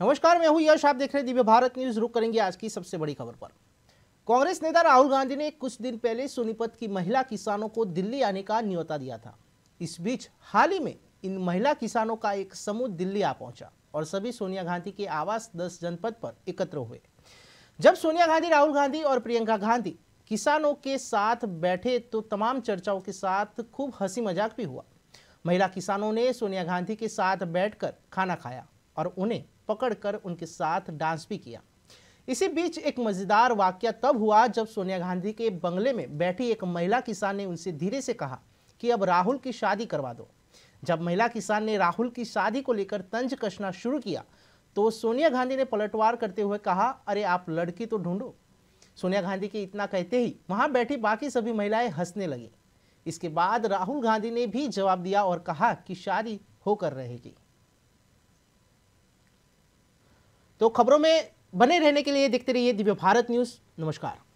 नमस्कार मैं हूं यश आप देख रहे दिव्य भारत न्यूज रुक करेंगे आज की सबसे बड़ी खबर पर कांग्रेस नेता राहुल गांधी ने कुछ दिन पहले सोनीपत की महिला किसानों को दिल्ली आने का न्योता दिया था इस बीच हाल ही में इन महिला किसानों का एक समूह दिल्ली आ पहुंचा और सभी सोनिया गांधी के आवास दस जनपद पर एकत्र हुए जब सोनिया गांधी राहुल गांधी और प्रियंका गांधी किसानों के साथ बैठे तो तमाम चर्चाओं के साथ खूब हंसी मजाक भी हुआ महिला किसानों ने सोनिया गांधी के साथ बैठकर खाना खाया और उन्हें पकड़कर उनके साथ डांस भी किया इसी बीच एक मज़ेदार वाक्य तब हुआ जब सोनिया गांधी के बंगले में बैठी एक महिला किसान ने उनसे धीरे से कहा कि अब राहुल की शादी करवा दो जब महिला किसान ने राहुल की शादी को लेकर तंज कसना शुरू किया तो सोनिया गांधी ने पलटवार करते हुए कहा अरे आप लड़की तो ढूंढो सोनिया गांधी के इतना कहते ही वहां बैठी बाकी सभी महिलाएं हंसने लगी इसके बाद राहुल गांधी ने भी जवाब दिया और कहा कि शादी होकर रहेगी तो खबरों में बने रहने के लिए देखते रहिए दिव्य भारत न्यूज़ नमस्कार